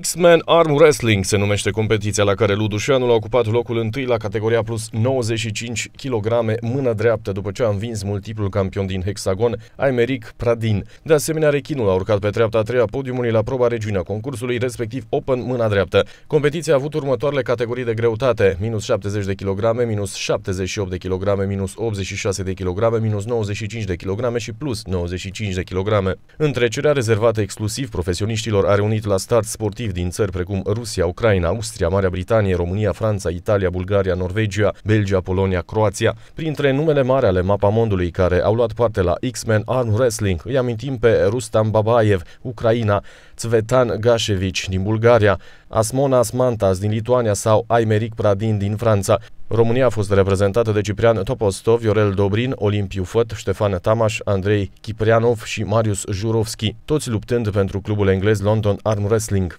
X-Men Arm Wrestling se numește competiția la care Ludușanul a ocupat locul întâi la categoria plus 95 kg mână dreaptă după ce a învins multiplul campion din hexagon, Aimeric Pradin. De asemenea, rechinul a urcat pe treapta a treia podiumului la proba regiunea concursului, respectiv Open mâna dreaptă. Competiția a avut următoarele categorii de greutate, minus 70 de kg, minus 78 de kg, minus 86 de kg, minus 95 de kg și plus 95 de kg. Întrecerea rezervată exclusiv profesioniștilor a reunit la start sport sportivi din țări precum Rusia, Ucraina, Austria, Marea Britanie, România, Franța, Italia, Bulgaria, Norvegia, Belgia, Polonia, Croația. Printre numele mari ale mondului care au luat parte la X-Men Arm Wrestling, îi amintim pe Rustam Babayev, Ucraina, Tsvetan Gashevich din Bulgaria, Asmonas Mantas din Lituania sau Aimeric Pradin din Franța. România a fost reprezentată de Ciprian Topostov, Viorel Dobrin, Olimpiu Făt, Ștefan Tamaș, Andrei Kiprianov și Marius Jurovski, toți luptând pentru clubul englez London Arm Wrestling.